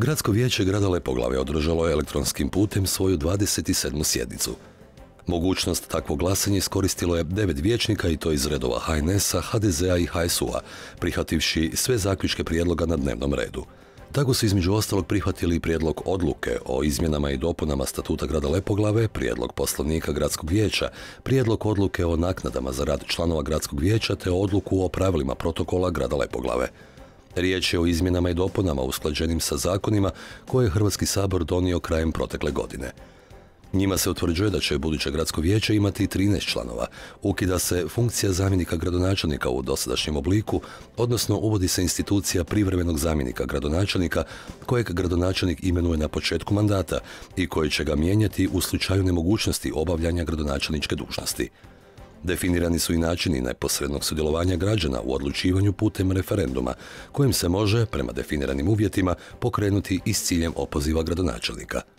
Gradsko vijeće grada Lepoglave održalo je elektronskim putem svoju 27. sjednicu. Mogućnost takvog glasanja iskoristilo je devet vijećnika i to iz redova HNS-a, HDZ-a i HSU-a, prihvativši sve zaključke prijedloga na dnevnom redu. Tako su između ostalog prihvatili i prijedlog odluke o izmjenama i dopunama statuta grada Lepoglave, prijedlog poslovnika gradskog vijeća, prijedlog odluke o naknadama za rad članova gradskog vijeća te odluku o pravilima protokola grada Lepoglave. Riječ je o izmjenama i dopunama usklađenim sa zakonima koje je Hrvatski sabor donio krajem protekle godine. Njima se utvrđuje da će buduće gradsko vijeće imati 13 članova. Ukida se funkcija zamjenika gradonačelnika u dosadašnjem obliku, odnosno uvodi se institucija privremenog zamjenika gradonačelnika kojeg gradonačelnik imenuje na početku mandata i koji će ga mijenjati u slučaju nemogućnosti obavljanja gradonačelničke dužnosti. Definirani su i načini neposrednog sudjelovanja građana u odlučivanju putem referenduma, kojim se može, prema definiranim uvjetima, pokrenuti i s ciljem opoziva gradonačelnika.